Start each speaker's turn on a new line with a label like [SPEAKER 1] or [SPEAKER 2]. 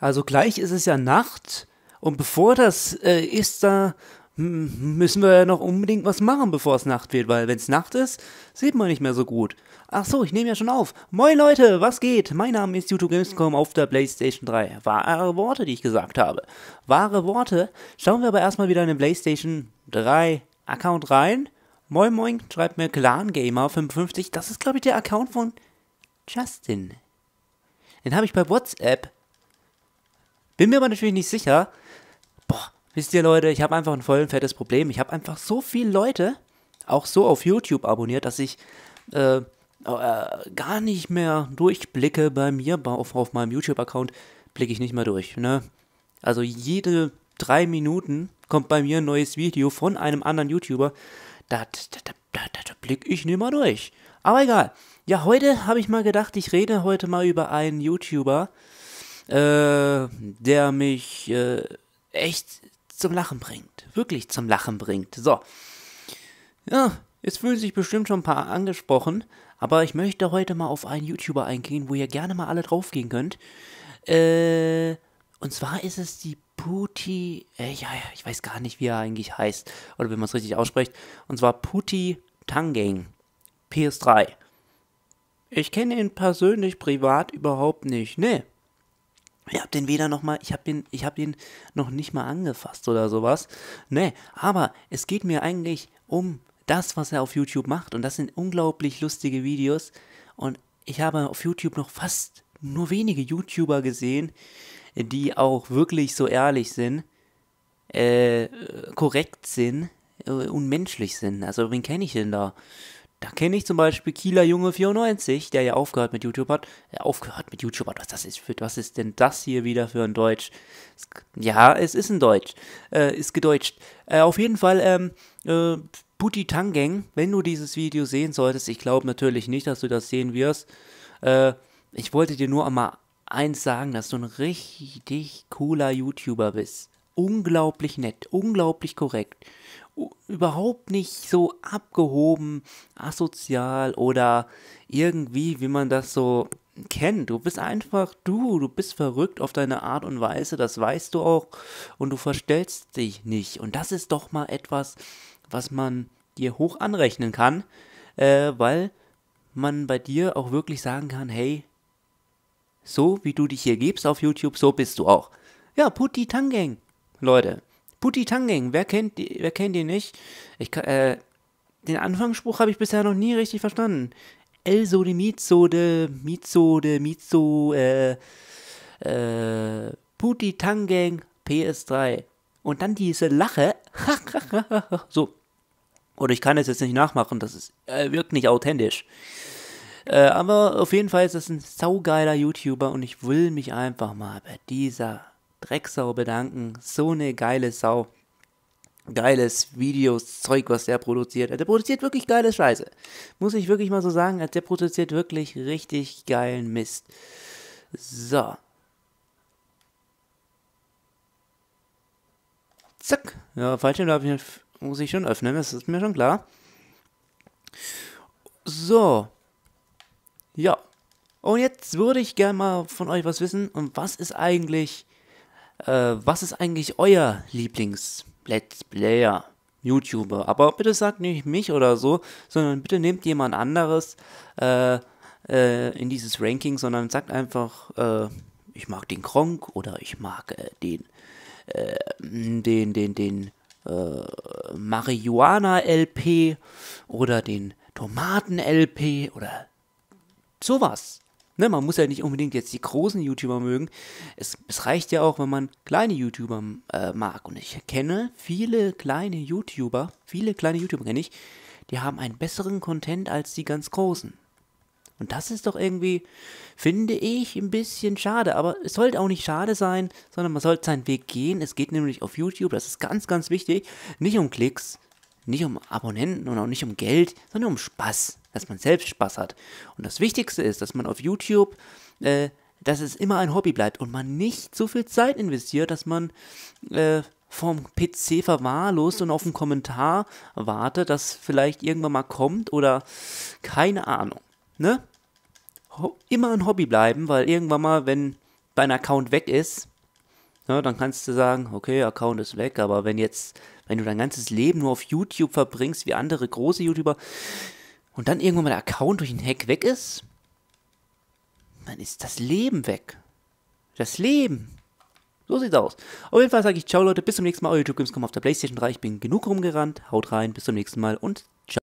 [SPEAKER 1] Also gleich ist es ja Nacht und bevor das äh, ist, da müssen wir ja noch unbedingt was machen, bevor es Nacht wird, weil wenn es Nacht ist, sieht man nicht mehr so gut. Ach so, ich nehme ja schon auf. Moin Leute, was geht? Mein Name ist YouTube Gamescom auf der PlayStation 3. Wahre Worte, die ich gesagt habe. Wahre Worte. Schauen wir aber erstmal wieder in den PlayStation 3 Account rein. Moin Moin schreibt mir Clan Gamer 55. Das ist glaube ich der Account von Justin. Den habe ich bei WhatsApp bin mir aber natürlich nicht sicher. Boah, wisst ihr Leute, ich habe einfach ein voll fettes Problem. Ich habe einfach so viele Leute, auch so auf YouTube abonniert, dass ich äh, äh, gar nicht mehr durchblicke bei mir. Auf, auf meinem YouTube-Account blicke ich nicht mehr durch. Ne? Also jede drei Minuten kommt bei mir ein neues Video von einem anderen YouTuber. Da, da, da, da, da blicke ich nicht mehr durch. Aber egal. Ja, heute habe ich mal gedacht, ich rede heute mal über einen YouTuber, äh, der mich äh, echt zum Lachen bringt. Wirklich zum Lachen bringt. So. Ja, jetzt fühlen sich bestimmt schon ein paar angesprochen, aber ich möchte heute mal auf einen YouTuber eingehen, wo ihr gerne mal alle draufgehen könnt. Äh, und zwar ist es die Puti, äh, ja, ja, ich weiß gar nicht, wie er eigentlich heißt, oder wenn man es richtig ausspricht. Und zwar Puti Tangang, PS3. Ich kenne ihn persönlich privat überhaupt nicht, Nee, ich habe den weder noch mal, ich habe den, ich habe den noch nicht mal angefasst oder sowas. Nee, aber es geht mir eigentlich um das, was er auf YouTube macht und das sind unglaublich lustige Videos und ich habe auf YouTube noch fast nur wenige YouTuber gesehen, die auch wirklich so ehrlich sind, äh, korrekt sind, äh, unmenschlich sind. Also wen kenne ich denn da? Da kenne ich zum Beispiel Kieler Junge 94, der ja aufgehört mit YouTube hat. Äh, aufgehört mit YouTube hat. Was, das ist für, was ist denn das hier wieder für ein Deutsch? Es, ja, es ist ein Deutsch. Äh, ist gedeutscht. Äh, auf jeden Fall, ähm, äh, Putti Tangeng, wenn du dieses Video sehen solltest, ich glaube natürlich nicht, dass du das sehen wirst. Äh, ich wollte dir nur einmal eins sagen, dass du ein richtig cooler YouTuber bist unglaublich nett, unglaublich korrekt, überhaupt nicht so abgehoben, asozial oder irgendwie, wie man das so kennt. Du bist einfach du, du bist verrückt auf deine Art und Weise, das weißt du auch und du verstellst dich nicht. Und das ist doch mal etwas, was man dir hoch anrechnen kann, äh, weil man bei dir auch wirklich sagen kann, hey, so wie du dich hier gibst auf YouTube, so bist du auch. Ja, Putti Tangeng. Leute, Putti Tangeng, wer kennt, die, wer kennt ihn nicht? Ich, äh, den Anfangsspruch habe ich bisher noch nie richtig verstanden. Elso de Mizo de Mizo de Mizo, äh, äh, Putti Tangeng PS3. Und dann diese Lache. so. Oder ich kann es jetzt nicht nachmachen, das ist, äh, wirkt nicht authentisch. Äh, aber auf jeden Fall ist das ein saugeiler YouTuber und ich will mich einfach mal bei dieser Drecksau bedanken. So eine geile Sau. Geiles Videos, Zeug, was der produziert. Der produziert wirklich geile Scheiße. Muss ich wirklich mal so sagen, der produziert wirklich richtig geilen Mist. So. Zack. Ja, Fallschirm muss ich schon öffnen, das ist mir schon klar. So. Ja. Und jetzt würde ich gerne mal von euch was wissen. Und was ist eigentlich äh, was ist eigentlich euer Lieblings-Let's Player? YouTuber. Aber bitte sagt nicht mich oder so, sondern bitte nehmt jemand anderes äh, äh, in dieses Ranking, sondern sagt einfach, äh, ich mag den Kronk oder ich mag äh, äh, den, den, den, den äh, Marihuana-LP oder den Tomaten-LP oder sowas. Ne, man muss ja nicht unbedingt jetzt die großen YouTuber mögen. Es, es reicht ja auch, wenn man kleine YouTuber äh, mag. Und ich kenne viele kleine YouTuber, viele kleine YouTuber kenne ich, die haben einen besseren Content als die ganz großen. Und das ist doch irgendwie, finde ich, ein bisschen schade. Aber es sollte auch nicht schade sein, sondern man sollte seinen Weg gehen. Es geht nämlich auf YouTube, das ist ganz, ganz wichtig, nicht um Klicks, nicht um Abonnenten und auch nicht um Geld, sondern um Spaß dass man selbst Spaß hat. Und das Wichtigste ist, dass man auf YouTube, äh, dass es immer ein Hobby bleibt und man nicht so viel Zeit investiert, dass man äh, vom PC verwahrlost und auf einen Kommentar wartet, das vielleicht irgendwann mal kommt oder keine Ahnung. Ne? Ho immer ein Hobby bleiben, weil irgendwann mal, wenn dein Account weg ist, ja, ne, dann kannst du sagen, okay, Account ist weg, aber wenn jetzt, wenn du dein ganzes Leben nur auf YouTube verbringst, wie andere große YouTuber, und dann irgendwann mal der Account durch den Hack weg ist, dann ist das Leben weg. Das Leben. So sieht's aus. Auf jeden Fall sage ich ciao Leute, bis zum nächsten Mal. Euer YouTube Gamescom auf der Playstation 3. Ich bin genug rumgerannt. Haut rein, bis zum nächsten Mal und